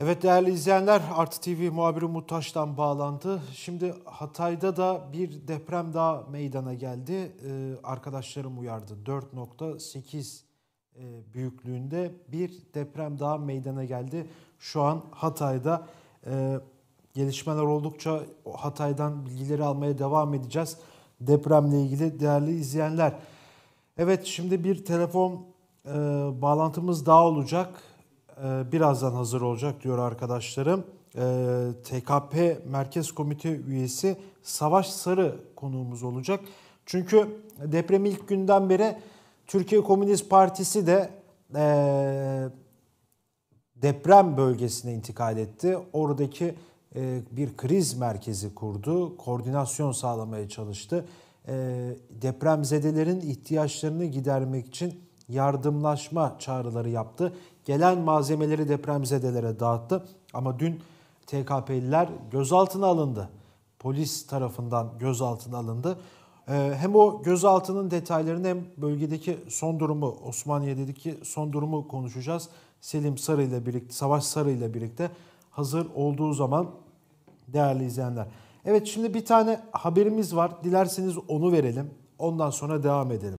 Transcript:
Evet değerli izleyenler Artı TV muhabiri Umut Taş'tan bağlandı. Şimdi Hatay'da da bir deprem daha meydana geldi. Ee, arkadaşlarım uyardı. 4.8 e, büyüklüğünde bir deprem daha meydana geldi. Şu an Hatay'da e, gelişmeler oldukça Hatay'dan bilgileri almaya devam edeceğiz. Depremle ilgili değerli izleyenler. Evet şimdi bir telefon e, bağlantımız daha olacak. Ee, birazdan hazır olacak diyor arkadaşlarım. Ee, TKP Merkez Komite üyesi Savaş Sarı konuğumuz olacak. Çünkü deprem ilk günden beri Türkiye Komünist Partisi de e, deprem bölgesine intikal etti. Oradaki e, bir kriz merkezi kurdu, koordinasyon sağlamaya çalıştı. E, depremzedelerin ihtiyaçlarını gidermek için yardımlaşma çağrıları yaptı. Gelen malzemeleri depremzedelere dağıttı. Ama dün TKP'liler gözaltına alındı. Polis tarafından gözaltına alındı. Ee, hem o gözaltının detaylarını hem bölgedeki son durumu, Osmaniye'deki son durumu konuşacağız. Selim Sarı ile birlikte, Savaş Sarı ile birlikte hazır olduğu zaman değerli izleyenler. Evet şimdi bir tane haberimiz var. Dilerseniz onu verelim. Ondan sonra devam edelim.